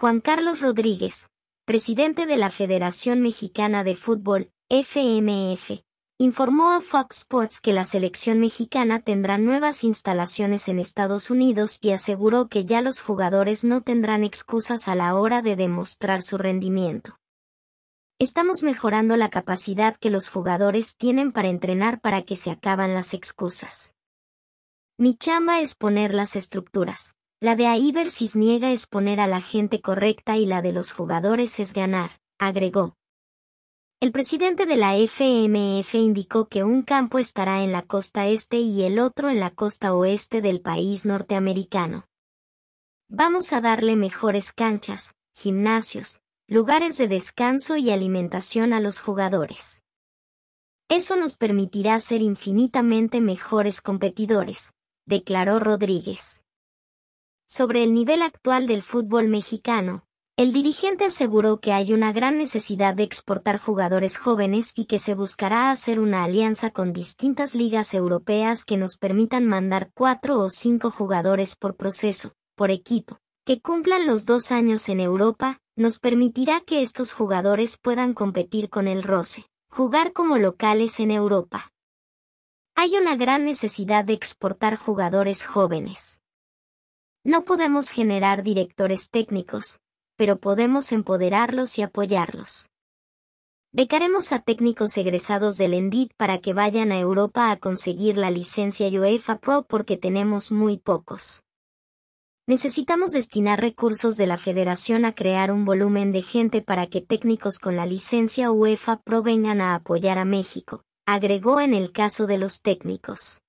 Juan Carlos Rodríguez, presidente de la Federación Mexicana de Fútbol, FMF, informó a Fox Sports que la selección mexicana tendrá nuevas instalaciones en Estados Unidos y aseguró que ya los jugadores no tendrán excusas a la hora de demostrar su rendimiento. Estamos mejorando la capacidad que los jugadores tienen para entrenar para que se acaban las excusas. Mi chamba es poner las estructuras. La de Iversis niega es poner a la gente correcta y la de los jugadores es ganar, agregó. El presidente de la FMF indicó que un campo estará en la costa este y el otro en la costa oeste del país norteamericano. Vamos a darle mejores canchas, gimnasios, lugares de descanso y alimentación a los jugadores. Eso nos permitirá ser infinitamente mejores competidores, declaró Rodríguez. Sobre el nivel actual del fútbol mexicano, el dirigente aseguró que hay una gran necesidad de exportar jugadores jóvenes y que se buscará hacer una alianza con distintas ligas europeas que nos permitan mandar cuatro o cinco jugadores por proceso, por equipo, que cumplan los dos años en Europa, nos permitirá que estos jugadores puedan competir con el roce, jugar como locales en Europa. Hay una gran necesidad de exportar jugadores jóvenes. No podemos generar directores técnicos, pero podemos empoderarlos y apoyarlos. Becaremos a técnicos egresados del ENDIT para que vayan a Europa a conseguir la licencia UEFA Pro porque tenemos muy pocos. Necesitamos destinar recursos de la federación a crear un volumen de gente para que técnicos con la licencia UEFA Pro vengan a apoyar a México, agregó en el caso de los técnicos.